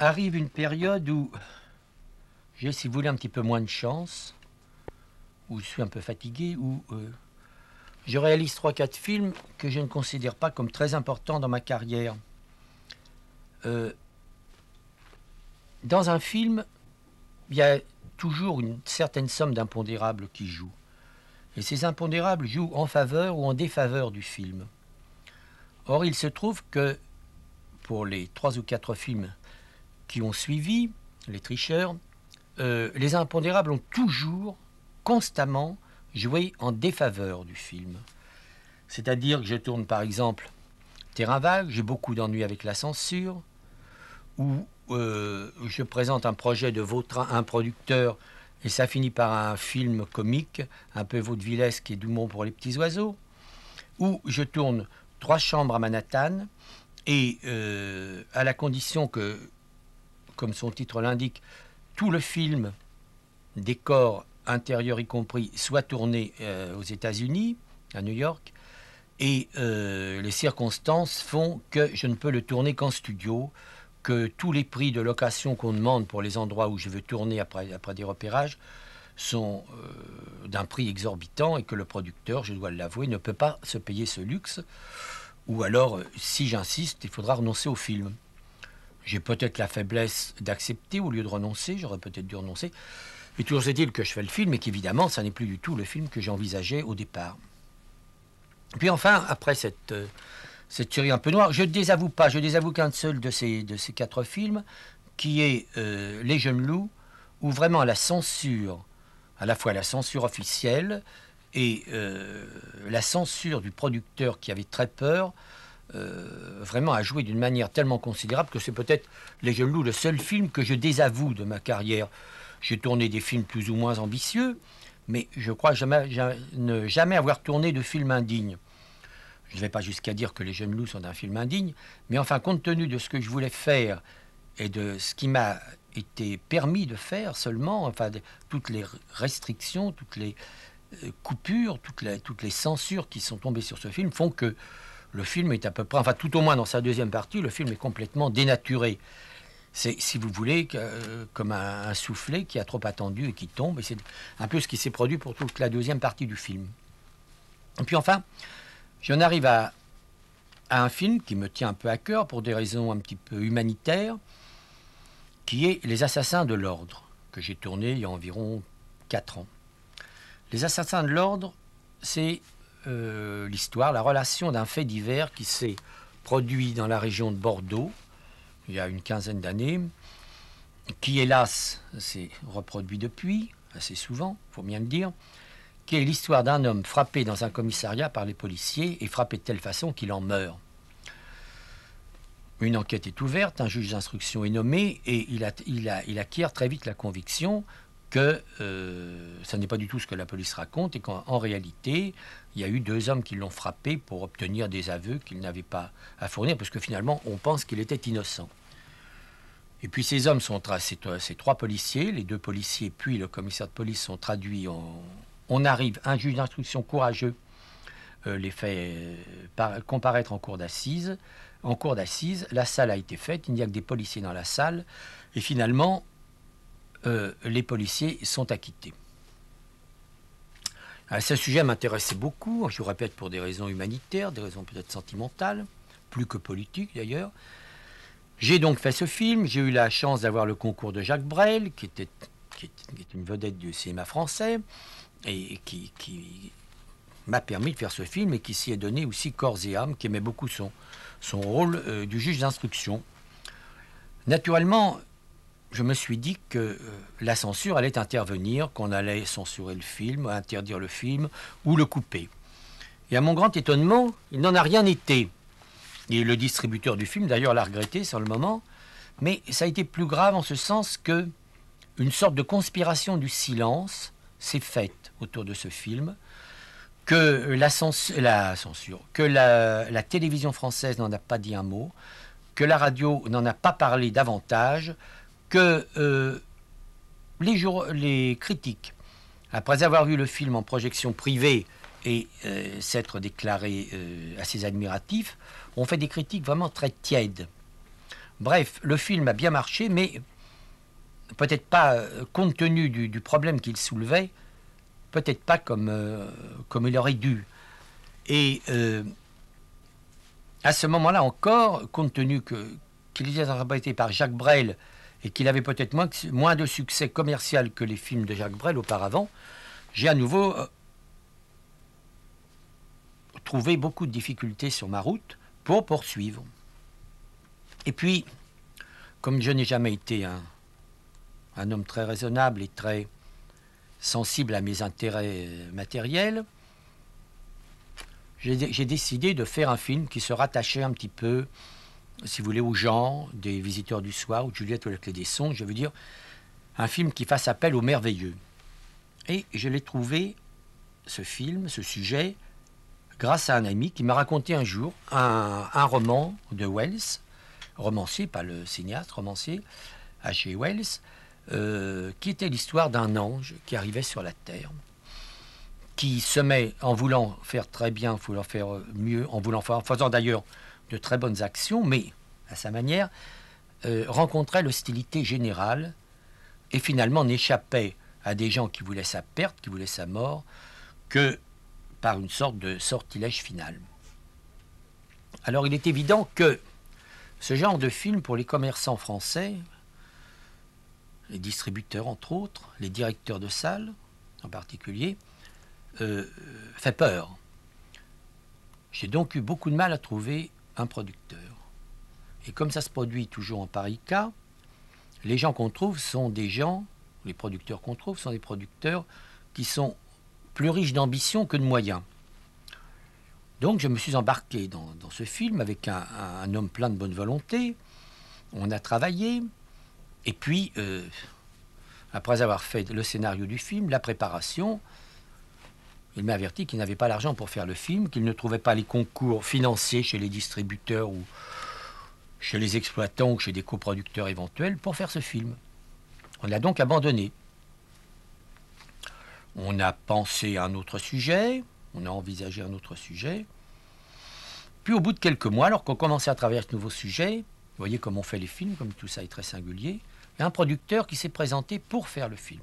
arrive une période où j'ai, si vous voulez, un petit peu moins de chance, où je suis un peu fatigué, où euh, je réalise trois, quatre films que je ne considère pas comme très importants dans ma carrière. Euh, dans un film, il y a toujours une certaine somme d'impondérables qui jouent. Et ces impondérables jouent en faveur ou en défaveur du film. Or, il se trouve que pour les trois ou quatre films qui ont suivi, les tricheurs, euh, les impondérables ont toujours, constamment, joué en défaveur du film. C'est-à-dire que je tourne par exemple Terrain vague, j'ai beaucoup d'ennuis avec la censure, ou euh, je présente un projet de Vautrin, un producteur, et ça finit par un film comique, un peu vaudevillesque et d'humour pour les petits oiseaux, ou je tourne Trois chambres à Manhattan, et euh, à la condition que comme son titre l'indique, tout le film, décor intérieur y compris, soit tourné euh, aux États-Unis, à New York, et euh, les circonstances font que je ne peux le tourner qu'en studio, que tous les prix de location qu'on demande pour les endroits où je veux tourner après, après des repérages sont euh, d'un prix exorbitant et que le producteur, je dois l'avouer, ne peut pas se payer ce luxe. Ou alors, si j'insiste, il faudra renoncer au film. J'ai peut-être la faiblesse d'accepter au lieu de renoncer, j'aurais peut-être dû renoncer. Mais toujours est-il que je fais le film et qu'évidemment, ça n'est plus du tout le film que j'envisageais au départ. Puis enfin, après cette, euh, cette tuerie un peu noire, je ne désavoue pas, je désavoue qu'un seul de ces, de ces quatre films, qui est euh, Les Jeunes Loups, où vraiment la censure, à la fois la censure officielle et euh, la censure du producteur qui avait très peur, euh, vraiment à jouer d'une manière tellement considérable que c'est peut-être Les Jeunes Loups le seul film que je désavoue de ma carrière. J'ai tourné des films plus ou moins ambitieux, mais je crois jamais, ne jamais avoir tourné de film indigne. Je ne vais pas jusqu'à dire que Les Jeunes Loups sont un film indigne, mais enfin, compte tenu de ce que je voulais faire et de ce qui m'a été permis de faire seulement, enfin, toutes les restrictions, toutes les euh, coupures, toutes les censures qui sont tombées sur ce film font que le film est à peu près, enfin tout au moins dans sa deuxième partie, le film est complètement dénaturé. C'est, si vous voulez, euh, comme un, soufflet qui a trop attendu et qui tombe. Et c'est un peu ce qui s'est produit pour toute la deuxième partie du film. Et puis enfin, j'en arrive à, à un film qui me tient un peu à cœur pour des raisons un petit peu humanitaires, qui est Les Assassins de l'Ordre, que j'ai tourné il y a environ 4 ans. Les Assassins de l'Ordre, c'est euh, l'histoire, la relation d'un fait divers qui s'est produit dans la région de Bordeaux il y a une quinzaine d'années, qui hélas s'est reproduit depuis, assez souvent, faut bien le dire, qui est l'histoire d'un homme frappé dans un commissariat par les policiers et frappé de telle façon qu'il en meurt. Une enquête est ouverte, un juge d'instruction est nommé et il acquiert très vite la conviction que euh, ça n'est pas du tout ce que la police raconte et qu'en réalité, il y a eu deux hommes qui l'ont frappé pour obtenir des aveux qu'il n'avait pas à fournir, parce que finalement, on pense qu'il était innocent. Et puis ces hommes sont ces, ces trois policiers, les deux policiers puis le commissaire de police sont traduits en. On arrive, un juge d'instruction courageux euh, les fait euh, comparaître en cour d'assises. En cour d'assises, la salle a été faite, il n'y a que des policiers dans la salle. Et finalement, euh, les policiers sont acquittés. Ah, ce sujet m'intéressait beaucoup, je vous répète, pour des raisons humanitaires, des raisons peut-être sentimentales, plus que politiques d'ailleurs. J'ai donc fait ce film, j'ai eu la chance d'avoir le concours de Jacques Brel, qui était, est, une vedette du cinéma français, et qui, m'a permis de faire ce film et qui s'y est donné aussi corps et âme, qui aimait beaucoup son, son rôle euh, du juge d'instruction. Naturellement, je me suis dit que euh, la censure allait intervenir, qu'on allait censurer le film, interdire le film ou le couper. Et à mon grand étonnement, il n'en a rien été. Et le distributeur du film, d'ailleurs, l'a regretté sur le moment. Mais ça a été plus grave en ce sens que une sorte de conspiration du silence s'est faite autour de ce film, que la, censure, que la télévision française n'en a pas dit un mot, que la radio n'en a pas parlé davantage, que euh, les, critiques, après avoir vu le film en projection privée et euh, s'être déclarés euh, assez admiratifs, ont fait des critiques vraiment très tièdes. Bref, le film a bien marché, mais peut-être pas, compte tenu du, problème qu'il soulevait, peut-être pas comme, comme il aurait dû. Et à ce moment-là encore, compte tenu que qu'il était interprété par Jacques Brel, et qu'il avait peut-être moins, moins, de succès commercial que les films de Jacques Brel auparavant, j'ai à nouveau euh, trouvé beaucoup de difficultés sur ma route pour poursuivre. Et puis, comme je n'ai jamais été un homme très raisonnable et très sensible à mes intérêts euh, matériels, j'ai décidé de faire un film qui se rattachait un petit peu si vous voulez, aux gens des visiteurs du soir ou Juliette ou la clé des sons, je veux dire, un film qui fasse appel aux merveilleux. Et je l'ai trouvé, ce film, ce sujet, grâce à un ami qui m'a raconté un jour un, roman de Wells, romancier, pas le cinéaste, romancier, H.G. Wells, euh, qui était l'histoire d'un ange qui arrivait sur la terre, qui se met, en voulant faire très bien, en voulant faire mieux, en voulant faire, en faisant d'ailleurs de très bonnes actions, mais, à sa manière, euh, rencontrait l'hostilité générale et finalement n'échappait à des gens qui voulaient sa perte, qui voulaient sa mort, que par une sorte de sortilège final. Alors il est évident que ce genre de film, pour les commerçants français, les distributeurs entre autres, les directeurs de salles en particulier, euh, fait peur. J'ai donc eu beaucoup de mal à trouver producteur. Et comme ça se produit toujours en Paris, cas, les gens qu'on trouve sont des gens, les producteurs qu'on trouve sont des producteurs qui sont plus riches d'ambition que de moyens. Donc je me suis embarqué dans, ce film avec un, homme plein de bonne volonté. On a travaillé. Et puis, euh, après avoir fait le scénario du film, la préparation, il m'a averti qu'il n'avait pas l'argent pour faire le film, qu'il ne trouvait pas les concours financiers chez les distributeurs ou chez les exploitants ou chez des coproducteurs éventuels pour faire ce film. On l'a donc abandonné. On a pensé à un autre sujet, on a envisagé un autre sujet. Puis au bout de quelques mois, alors qu'on commençait à travailler ce nouveau sujet, vous voyez comment on fait les films, comme tout ça est très singulier, il y a un producteur qui s'est présenté pour faire le film,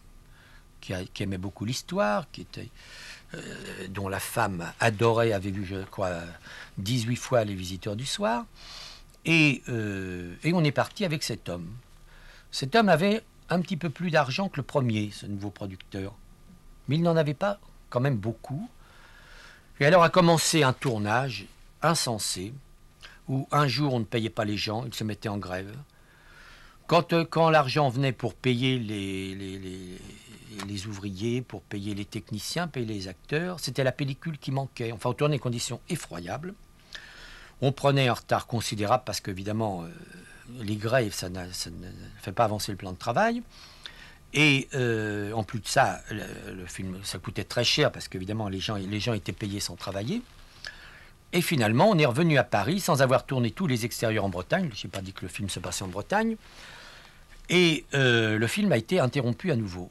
qui aimait beaucoup l'histoire, qui était euh, dont la femme adorait, avait vu, je crois, 18 fois les visiteurs du soir. Et, euh, et on est parti avec cet homme. Cet homme avait un petit peu plus d'argent que le premier, ce nouveau producteur. Mais il n'en avait pas quand même beaucoup. Et alors a commencé un tournage insensé, où un jour on ne payait pas les gens, ils se mettaient en grève. Euh, quand, l'argent venait pour payer les, ouvriers, pour payer les techniciens, payer les acteurs, c'était la pellicule qui manquait. Enfin, on tournait des conditions effroyables. On prenait un retard considérable parce qu'évidemment, euh, les grèves, ça, ne fait pas avancer le plan de travail. Et euh, en plus de ça, le, film, ça coûtait très cher parce qu'évidemment, les les gens étaient payés sans travailler. Et finalement, on est revenu à Paris sans avoir tourné tous les extérieurs en Bretagne. Je n'ai pas dit que le film se passait en Bretagne. Et euh, le film a été interrompu à nouveau.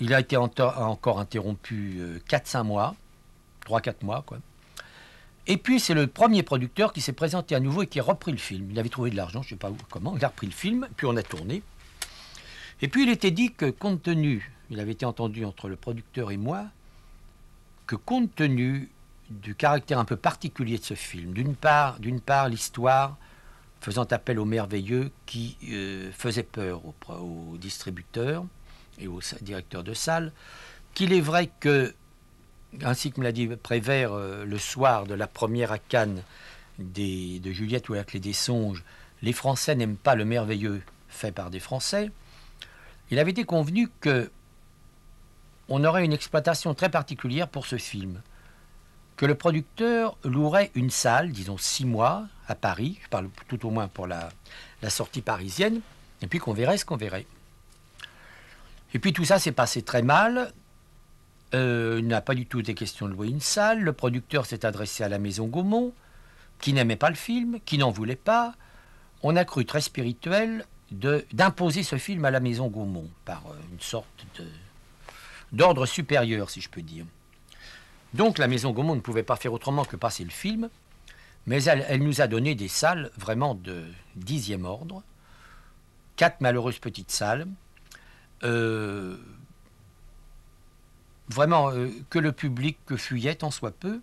Il a été encore interrompu 4-5 euh, mois, 3-4 mois, quoi. Et puis, c'est le premier producteur qui s'est présenté à nouveau et qui a repris le film. Il avait trouvé de l'argent, je ne sais pas comment. Il a repris le film, puis on a tourné. Et puis, il était dit que, compte tenu, il avait été entendu entre le producteur et moi, que compte tenu du caractère un peu particulier de ce film. D'une part, d'une part l'histoire faisant appel au merveilleux qui euh, faisait peur aux, distributeurs et aux directeurs de salles, qu'il est vrai que, ainsi que me l'a dit Prévert euh, le soir de la première à Cannes de Juliette ou la clé des songes, les Français n'aiment pas le merveilleux fait par des Français, il avait été convenu que on aurait une exploitation très particulière pour ce film que le producteur louerait une salle, disons six mois, à Paris, je parle tout au moins pour la, sortie parisienne, et puis qu'on verrait ce qu'on verrait. Et puis tout ça s'est passé très mal. Euh, il n'a pas du tout été question de louer une salle. Le producteur s'est adressé à la maison Gaumont, qui n'aimait pas le film, qui n'en voulait pas. On a cru très spirituel d'imposer ce film à la maison Gaumont, par euh, une sorte d'ordre supérieur, si je peux dire. Donc la Maison Gaumont ne pouvait pas faire autrement que passer le film, mais elle, nous a donné des salles vraiment de dixième ordre, quatre malheureuses petites salles, euh, vraiment euh, que le public fuyait en soit peu.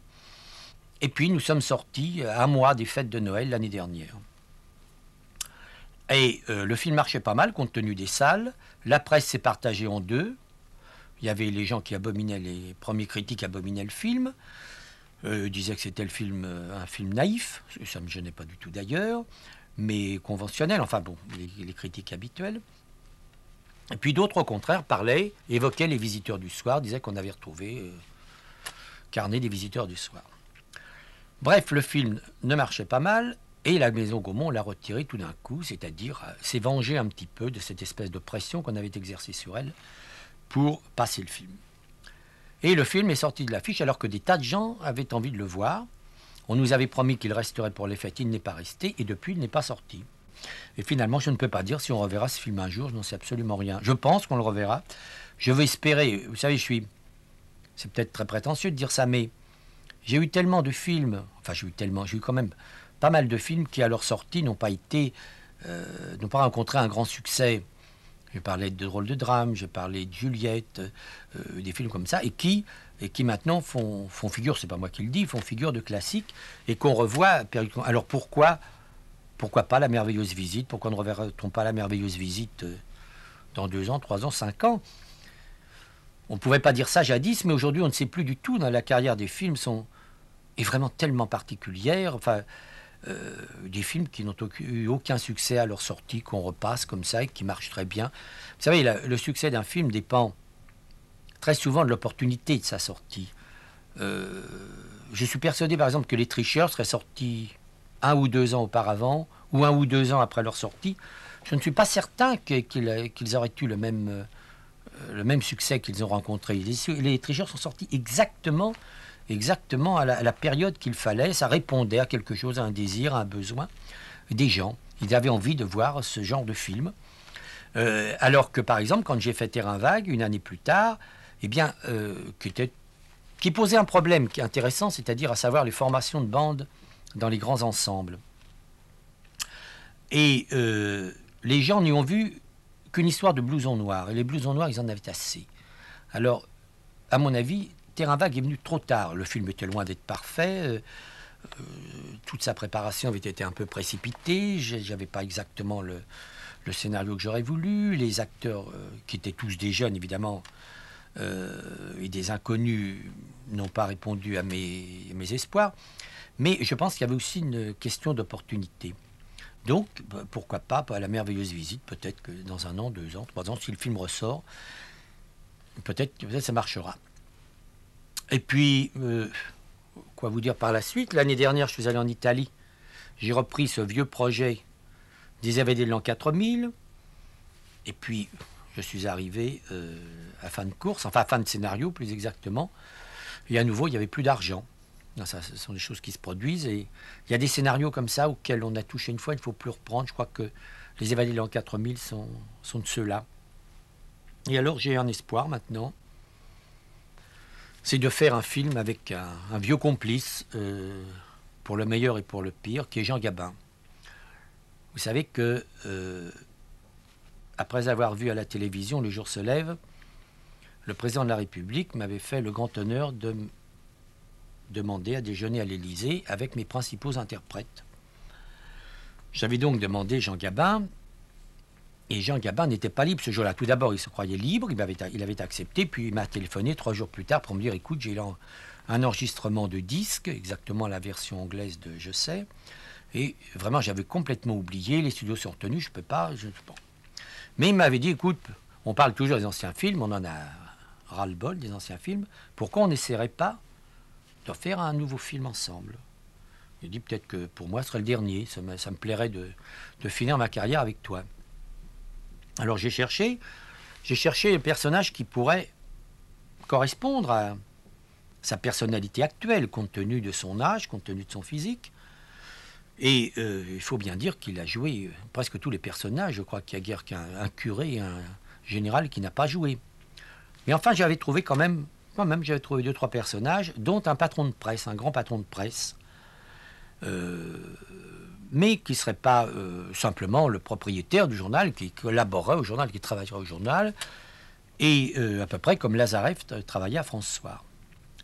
Et puis nous sommes sortis un mois des fêtes de Noël l'année dernière. Et euh, le film marchait pas mal compte tenu des salles. La presse s'est partagée en deux. Il y avait les gens qui abominaient, les premiers critiques abominaient le film, euh, disaient que c'était film, euh, un film naïf, ça ne me gênait pas du tout d'ailleurs, mais conventionnel, enfin bon, les, critiques habituelles. Et puis d'autres, au contraire, parlaient, évoquaient les visiteurs du soir, disaient qu'on avait retrouvé euh, carnet des visiteurs du soir. Bref, le film ne marchait pas mal et la maison Gaumont l'a retiré tout d'un coup, c'est-à-dire s'est vengée un petit peu de cette espèce de pression qu'on avait exercée sur elle pour passer le film. Et le film est sorti de l'affiche alors que des tas de gens avaient envie de le voir. On nous avait promis qu'il resterait pour les fêtes, il n'est pas resté et depuis il n'est pas sorti. Et finalement, je ne peux pas dire si on reverra ce film un jour, je n'en sais absolument rien. Je pense qu'on le reverra. Je vais espérer, vous savez, je suis. C'est peut-être très prétentieux de dire ça, mais j'ai eu tellement de films, enfin, j'ai eu tellement, j'ai eu quand même pas mal de films qui, à leur sortie, n'ont pas été. Euh, n'ont pas rencontré un grand succès. Je parlais de drôles de drame, je parlais de Juliette, euh, des films comme ça, et qui, et qui maintenant font, font figure, c'est pas moi qui le dis, font figure de classique et qu'on revoit Alors pourquoi, pourquoi pas la merveilleuse visite Pourquoi ne reverra-t-on pas la merveilleuse visite euh, dans deux ans, trois ans, cinq ans On ne pouvait pas dire ça jadis, mais aujourd'hui on ne sait plus du tout. Dans hein, la carrière des films sont est vraiment tellement particulière. Enfin, euh, des films qui n'ont eu aucun succès à leur sortie, qu'on repasse comme ça et qui marchent très bien. Vous savez, le succès d'un film dépend très souvent de l'opportunité de sa sortie. Euh, je suis persuadé, par exemple, que Les Tricheurs seraient sortis un ou deux ans auparavant, ou un ou deux ans après leur sortie. Je ne suis pas certain qu'ils auraient eu euh, le même, succès qu'ils ont rencontré. les Tricheurs sont sortis exactement exactement à la, période qu'il fallait. Ça répondait à quelque chose, à un désir, à un besoin des gens. Ils avaient envie de voir ce genre de film. Euh, alors que, par exemple, quand j'ai fait Terrain Vague, une année plus tard, eh bien, euh, qui, posait un problème qui est intéressant, c'est-à-dire à savoir les formations de bandes dans les grands ensembles. Et euh, les gens n'y ont vu qu'une histoire de blousons noirs. Et les blousons noirs, ils en avaient assez. Alors, à mon avis, Terrain vague est venu trop tard. Le film était loin d'être parfait. Euh, euh, toute sa préparation avait été un peu précipitée. J'avais pas exactement le, scénario que j'aurais voulu. Les acteurs, euh, qui étaient tous des jeunes évidemment, et des inconnus, n'ont pas répondu à mes, espoirs. Mais je pense qu'il y avait aussi une question d'opportunité. Donc, bah, pourquoi pas, à la merveilleuse visite, peut-être que dans un an, deux ans, trois ans, si le film ressort, peut-être peut, ça marchera. Et puis, euh, quoi vous dire par la suite L'année dernière, je suis allé en Italie. J'ai repris ce vieux projet des évadés de l'an 4000. Et puis, je suis arrivé euh, à fin de course, enfin à fin de scénario plus exactement. Et à nouveau, il n'y avait plus d'argent. ce sont des choses qui se produisent. Et il y a des scénarios comme ça auxquels on a touché une fois, il ne faut plus reprendre. Je crois que les évadés de l'an 4000 sont, sont de ceux-là. Et alors, j'ai un espoir maintenant c'est de faire un film avec un, vieux complice, euh, pour le meilleur et pour le pire, qui est Jean Gabin. Vous savez que, euh, après avoir vu à la télévision Le jour se lève, le président de la République m'avait fait le grand honneur de demander à déjeuner à l'Élysée avec mes principaux interprètes. J'avais donc demandé Jean Gabin, et Jean Gabin n'était pas libre ce jour-là. Tout d'abord, il se croyait libre, il avait, il avait accepté, puis il m'a téléphoné trois jours plus tard pour me dire écoute, j'ai un enregistrement de disque, exactement la version anglaise de Je sais. Et vraiment, j'avais complètement oublié, les studios sont retenus, je ne peux pas. Je, Mais il m'avait dit écoute, on parle toujours des anciens films, on en a ras-le-bol des anciens films, pourquoi on n'essaierait pas de faire un nouveau film ensemble Il dit peut-être que pour moi, ce serait le dernier, ça me, plairait de finir ma carrière avec toi. Alors j'ai cherché, j'ai cherché un personnage qui pourrait correspondre à sa personnalité actuelle, compte tenu de son âge, compte tenu de son physique. Et euh, il faut bien dire qu'il a joué euh, presque tous les personnages. Je crois qu'il n'y a guère qu'un curé, un général qui n'a pas joué. Mais enfin, j'avais trouvé quand même, quand même, j'avais trouvé deux, trois personnages, dont un patron de presse, un grand patron de presse, euh, mais qui ne serait pas euh, simplement le propriétaire du journal, qui collaborerait au journal, qui travaillerait au journal, et euh, à peu près comme Lazarev travaillait à France Soir.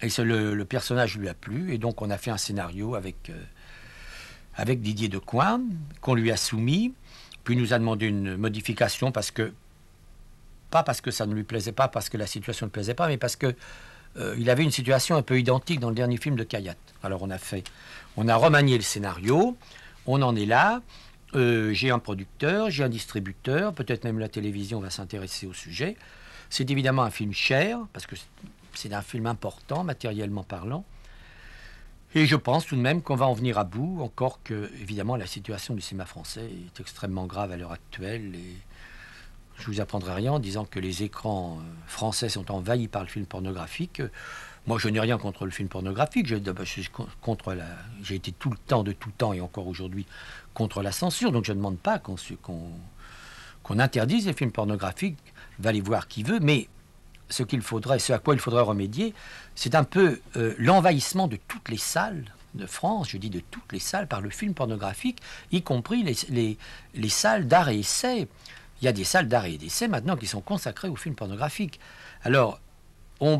Et le, le, personnage lui a plu, et donc on a fait un scénario avec, euh, avec Didier Decoing, qu'on lui a soumis, puis il nous a demandé une modification parce que, pas parce que ça ne lui plaisait pas, parce que la situation ne plaisait pas, mais parce que il avait une situation un peu identique dans le dernier film de Kayat. Alors on a fait, on a remanié le scénario, on en est là. Euh, j'ai un producteur, j'ai un distributeur, peut-être même la télévision va s'intéresser au sujet. C'est évidemment un film cher, parce que c'est un film important, matériellement parlant. Et je pense tout de même qu'on va en venir à bout, encore que, évidemment, la situation du cinéma français est extrêmement grave à l'heure actuelle. Et je vous apprendrai rien en disant que les écrans euh, français sont envahis par le film pornographique. Moi, je n'ai rien contre le film pornographique. J'ai été tout le temps, de tout temps et encore aujourd'hui, contre la censure. Donc, je ne demande pas qu'on interdise les films pornographiques. Va les voir qui veut, mais ce qu'il faudrait, ce à quoi il faudrait remédier, c'est un peu euh, l'envahissement de toutes les salles de France, je dis de toutes les salles, par le film pornographique, y compris les, salles d'art et essai. Il y a des salles d'art et d'essai maintenant qui sont consacrées au film pornographique. Alors, on,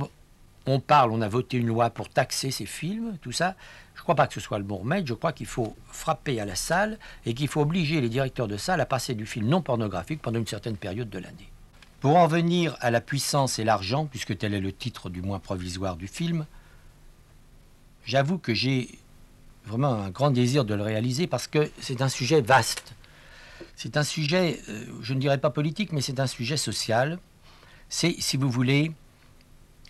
on parle, on a voté une loi pour taxer ces films, tout ça. Je ne crois pas que ce soit le bon remède. Je crois qu'il faut frapper à la salle et qu'il faut obliger les directeurs de salle à passer du film non pornographique pendant une certaine période de l'année. Pour en venir à la puissance et l'argent, puisque tel est le titre du moins provisoire du film, j'avoue que j'ai vraiment un grand désir de le réaliser parce que c'est un sujet vaste. C'est un sujet, euh, je ne dirais pas politique, mais c'est un sujet social. C'est, si vous voulez,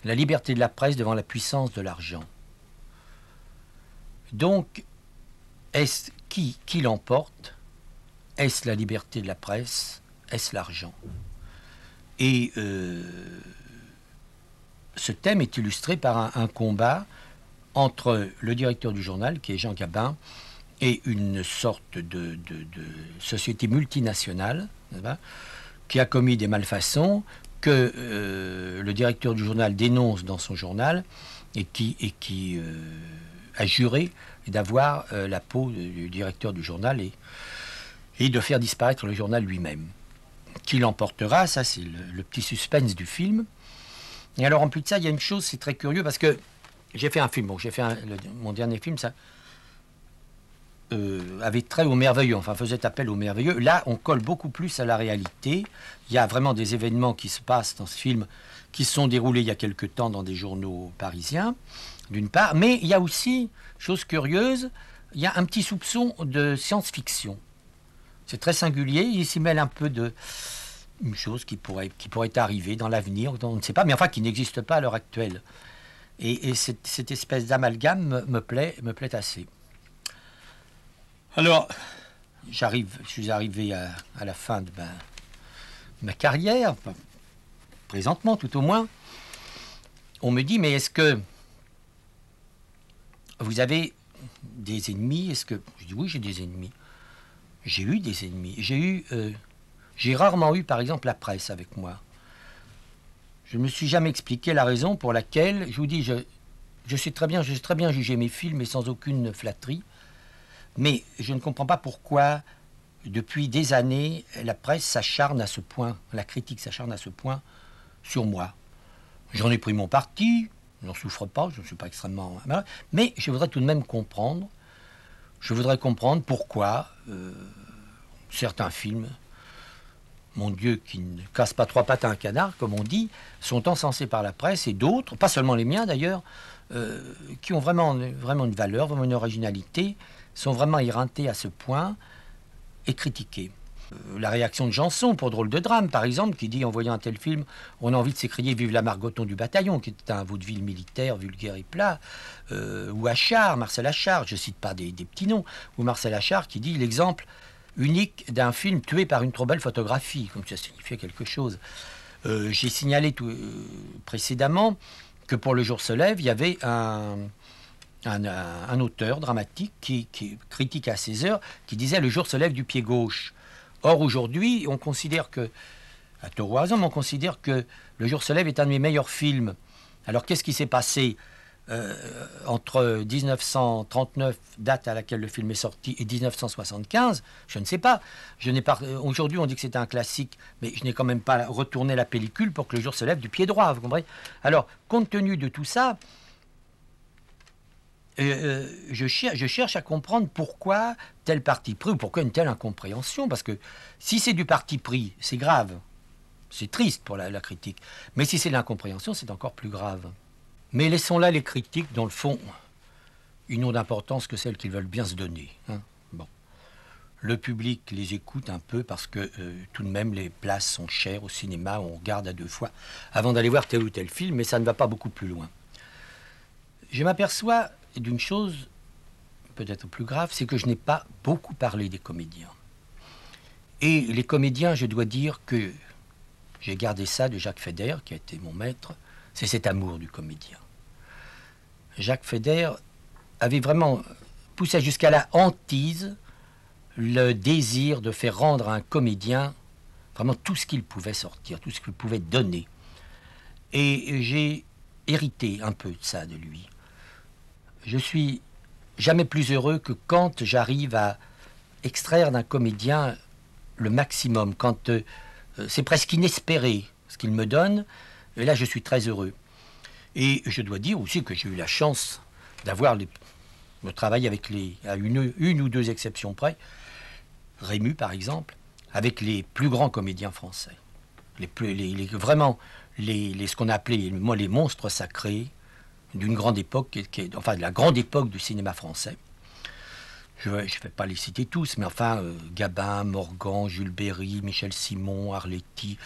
la liberté de la presse devant la puissance de l'argent. Donc, est-ce qui, l'emporte Est-ce la liberté de la presse Est-ce l'argent Et euh, ce thème est illustré par un, combat entre le directeur du journal, qui est Jean Gabin, et une sorte de société multinationale qui a commis des malfaçons que euh, le directeur du journal dénonce dans son journal et qui, qui euh, a juré d'avoir euh, la peau du directeur du journal et, de faire disparaître le journal lui-même. Qui l'emportera, ça c'est le, petit suspense du film. Et alors en plus de ça, il y a une chose, c'est très curieux parce que j'ai fait un film, bon, j'ai fait mon dernier film, ça, euh, avait trait au merveilleux, enfin faisait appel au merveilleux. Là, on colle beaucoup plus à la réalité. Il y a vraiment des événements qui se passent dans ce film qui se sont déroulés il y a quelque temps dans des journaux parisiens, d'une part, mais il y a aussi, chose curieuse, il y a un petit soupçon de science-fiction. C'est très singulier, il s'y mêle un peu de une chose qui pourrait, qui pourrait arriver dans l'avenir, on ne sait pas, mais enfin qui n'existe pas à l'heure actuelle. Et, cette, espèce d'amalgame me, plaît, me plaît assez. Alors, j'arrive, je suis arrivé à, la fin de ma, carrière, présentement tout au moins. On me dit, mais est-ce que vous avez des ennemis Est-ce que je dis oui, j'ai des ennemis. J'ai eu des ennemis. J'ai eu, euh, j'ai rarement eu, par exemple, la presse avec moi. Je ne me suis jamais expliqué la raison pour laquelle, je vous dis, je, je sais très bien, je sais très bien juger mes films et sans aucune flatterie. Mais je ne comprends pas pourquoi, depuis des années, la presse s'acharne à ce point, la critique s'acharne à ce point sur moi. J'en ai pris mon parti, je n'en souffre pas, je ne suis pas extrêmement malade, mais je voudrais tout de même comprendre, je voudrais comprendre pourquoi euh, certains films, mon Dieu, qui ne cassent pas trois pattes à un canard, comme on dit, sont encensés par la presse et d'autres, pas seulement les miens d'ailleurs, euh, qui ont vraiment, vraiment une valeur, vraiment une originalité, sont vraiment éreintés à ce point et critiqués. Euh, la réaction de Janson pour Drôle de Drame, par exemple, qui dit en voyant un tel film, on a envie de s'écrier Vive la Margoton du Bataillon, qui est un vaudeville militaire vulgaire et plat, euh, ou Achard, Marcel Achard, je cite pas des, petits noms, ou Marcel Achard qui dit l'exemple unique d'un film tué par une trop belle photographie, comme ça signifiait quelque chose. Euh, j'ai signalé tout, précédemment que pour Le Jour se lève, il y avait un, un, auteur dramatique qui, critique à ses heures, qui disait Le jour se lève du pied gauche. Or, aujourd'hui, on considère que, à tort on considère que Le jour se lève est un de mes meilleurs films. Alors, qu'est-ce qui s'est passé euh, entre 1939, date à laquelle le film est sorti, et 1975, je ne sais pas. Je n'ai pas. Euh, aujourd'hui, on dit que c'était un classique, mais je n'ai quand même pas retourné la pellicule pour que le jour se lève du pied droit. Alors, compte tenu de tout ça, euh, euh, je, je, cherche à comprendre pourquoi tel parti pris ou pourquoi une telle incompréhension. Parce que si c'est du parti pris, c'est grave. C'est triste pour la, critique. Mais si c'est de l'incompréhension, c'est encore plus grave. Mais laissons là les critiques, dans le fond, ils n'ont d'importance que celles qu'ils veulent bien se donner. Hein. Bon. Le public les écoute un peu parce que euh, tout de même les places sont chères au cinéma, on regarde à deux fois avant d'aller voir tel ou tel film, mais ça ne va pas beaucoup plus loin. Je m'aperçois d'une chose peut-être plus grave, c'est que je n'ai pas beaucoup parlé des comédiens. Et les comédiens, je dois dire que j'ai gardé ça de Jacques Feder, qui a été mon maître, c'est cet amour du comédien. Jacques Feder avait vraiment poussé jusqu'à la hantise le désir de faire rendre à un comédien vraiment tout ce qu'il pouvait sortir, tout ce qu'il pouvait donner. Et j'ai hérité un peu de ça de lui. Je suis jamais plus heureux que quand j'arrive à extraire d'un comédien le maximum, quand euh, c'est presque inespéré ce qu'il me donne. Et là, je suis très heureux. Et je dois dire aussi que j'ai eu la chance d'avoir le travail avec les, à une, ou deux exceptions près, Rému par exemple, avec les plus grands comédiens français. Les vraiment, ce qu'on appelait moi, les monstres sacrés, d'une grande époque, est, enfin de la grande époque du cinéma français. Je ne vais pas les citer tous, mais enfin, euh, Gabin, Morgan, Jules Berry, Michel Simon, Arletty,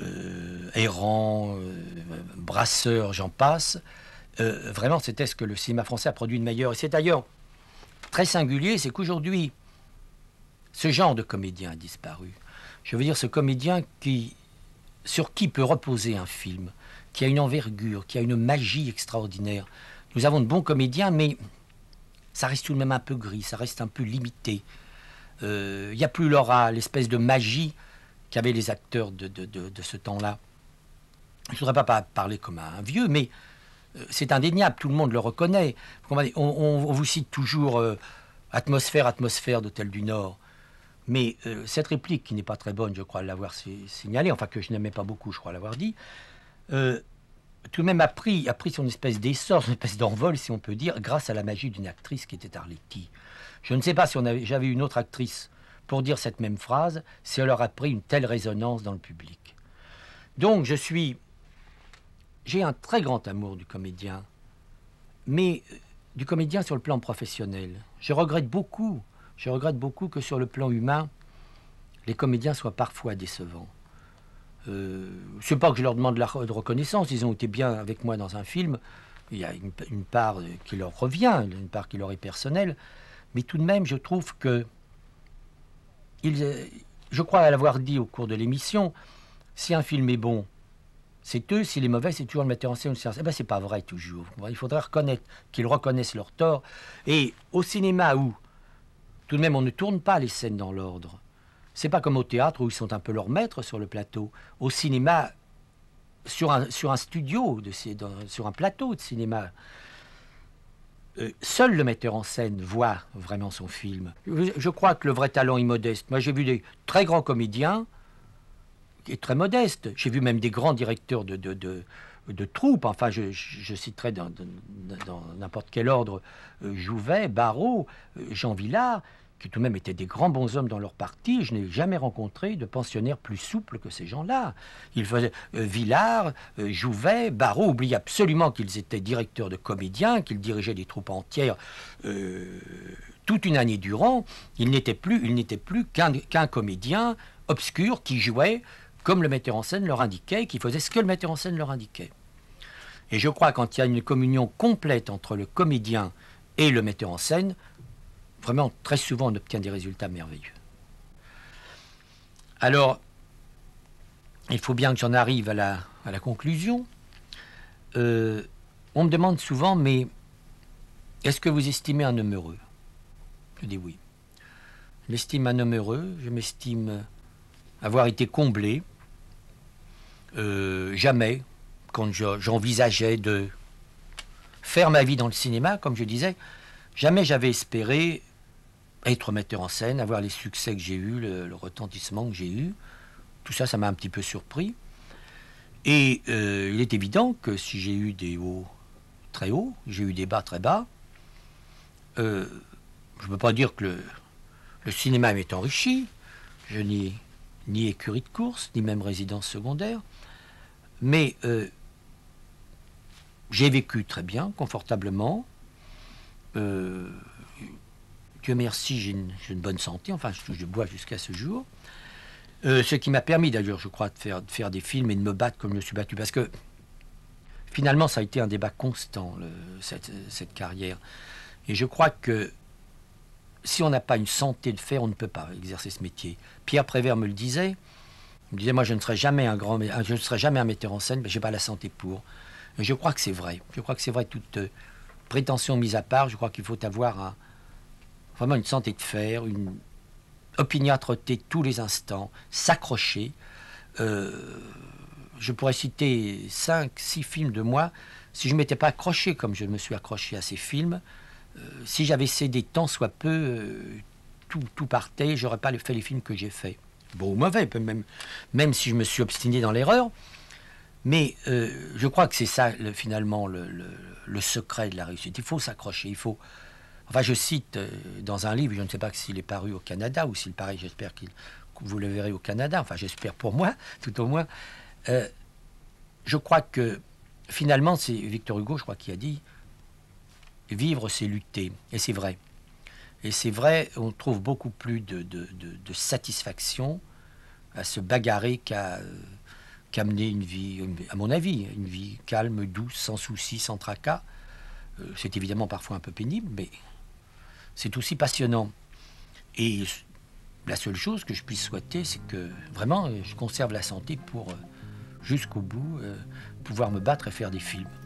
euh, Errant, euh, Brasseur, j'en passe. vraiment, c'était ce que le cinéma français a produit de meilleur. Et c'est d'ailleurs très singulier, c'est qu'aujourd'hui, ce genre de comédien a disparu. Je veux dire, ce comédien qui sur qui peut reposer un film qui a une envergure, qui a une magie extraordinaire. Nous avons de bons comédiens, mais ça reste tout de même un peu gris, ça reste un peu limité. Il euh, n'y a plus l'aura, l'espèce de magie qu'avaient les acteurs de, ce temps-là. Je ne voudrais pas parler comme un vieux, mais euh, c'est indéniable, tout le monde le reconnaît. On, vous cite toujours euh, atmosphère, atmosphère d'Hôtel du Nord. Mais euh, cette réplique, qui n'est pas très bonne, je crois l'avoir signalée, enfin que je n'aimais pas beaucoup, je crois l'avoir dit, euh, tout de même a pris, son espèce d'essor, son espèce d'envol, si on peut dire, grâce à la magie d'une actrice qui était Arletty. Je ne sais pas si j'avais une autre actrice pour dire cette même phrase, si elle leur a pris une telle résonance dans le public. Donc je suis... J'ai un très grand amour du comédien, mais euh, du comédien sur le plan professionnel. Je regrette beaucoup je regrette beaucoup que sur le plan humain, les comédiens soient parfois décevants. ce euh, c'est pas que je leur demande la de reconnaissance, ils ont été bien avec moi dans un film, il y a une, part qui leur revient, une part qui leur est personnelle, mais tout de même, je trouve que, euh, je crois l'avoir dit au cours de l'émission, si un film est bon, c'est eux, s'il est mauvais, c'est toujours le metteur en scène ou le Eh ben, c'est pas vrai toujours. Il faudrait reconnaître qu'ils reconnaissent leur tort. Et au cinéma où tout de même, on ne tourne pas les scènes dans l'ordre. C'est pas comme au théâtre où ils sont un peu leurs maîtres sur le plateau. Au cinéma, sur un, studio, de, sur un plateau de cinéma, euh, seul le metteur en scène voit vraiment son film. Je, crois que le vrai talent est modeste. Moi, j'ai vu des très grands comédiens qui très modestes. J'ai vu même des grands directeurs de, de, de de troupes. Enfin, je, citerai dans n'importe quel ordre euh, Jouvet, Barreau, euh, Jean Villard, qui tout de même étaient des grands bons hommes dans leur parti, je n'ai jamais rencontré de pensionnaires plus souple que ces gens-là. Ils faisaient euh, Villard, Jouvet, Barreau, oublient absolument qu'ils étaient directeurs de comédiens, qu'ils dirigeaient des troupes entières toute une année durant. Ils n'étaient plus, plus qu'un comédien obscur qui jouait comme le metteur en scène leur indiquait, qui faisait ce que le metteur en scène leur indiquait. Et je crois quand il y a une communion complète entre le comédien et le metteur en scène, vraiment très souvent on obtient des résultats merveilleux. Alors, il faut bien que j'en arrive à la, à la conclusion. Euh, on me demande souvent, mais est-ce que vous estimez un homme heureux Je dis oui. m'estime un homme heureux, je m'estime avoir été comblé euh, jamais, quand j'envisageais de faire ma vie dans le cinéma, comme je disais, jamais j'avais espéré être metteur en scène, avoir les succès que j'ai eus, le, retentissement que j'ai eu. Tout ça, ça m'a un petit peu surpris. Et euh, il est évident que si j'ai eu des hauts très hauts, j'ai eu des bas très bas, euh, je ne peux pas dire que le, le cinéma m'est enrichi. Je n'ai ni écurie de course, ni même résidence secondaire. Mais euh, j'ai vécu très bien, confortablement. Euh, Dieu merci, j'ai une, bonne santé. Enfin, je, bois jusqu'à ce jour. Euh, ce qui m'a permis d'ailleurs, je crois, de faire, des films et de me battre comme je me suis battu. Parce que finalement, ça a été un débat constant, cette, cette, carrière. Et je crois que si on n'a pas une santé de fer, on ne peut pas exercer ce métier. Pierre Prévert me le disait, me moi, je ne serai jamais un grand, euh, je ne serai jamais un metteur en scène, mais j'ai pas la santé pour. je crois que c'est vrai. Je crois que c'est vrai. Toute euh, prétention mise à part, je crois qu'il faut avoir vraiment une santé de fer, une opiniâtreté tous les instants, s'accrocher. Euh, je pourrais citer cinq, six films de moi. Si je m'étais pas accroché comme je me suis accroché à ces films, si j'avais cédé tant soit peu, tout, tout partait. J'aurais pas fait les films que j'ai faits bon ou mauvais, même, même si je me suis obstiné dans l'erreur. Mais euh, je crois que c'est ça, finalement, le, secret de la réussite. Il faut s'accrocher, il faut... Enfin, je cite euh, dans un livre, je ne sais pas s'il est paru au Canada ou s'il paraît, j'espère qu'il, que vous le verrez au Canada, enfin j'espère pour moi, tout au moins. Euh, je crois que, finalement, c'est Victor Hugo, je crois, qui a dit, vivre, c'est lutter. Et c'est vrai. Et c'est vrai, on trouve beaucoup plus de, satisfaction à se bagarrer qu'à euh, mener une vie, à mon avis, une vie calme, douce, sans soucis, sans tracas. Euh, c'est évidemment parfois un peu pénible, mais c'est aussi passionnant. Et la seule chose que je puisse souhaiter, c'est que vraiment, euh, je conserve la santé pour, jusqu'au bout, pouvoir me battre et faire des films.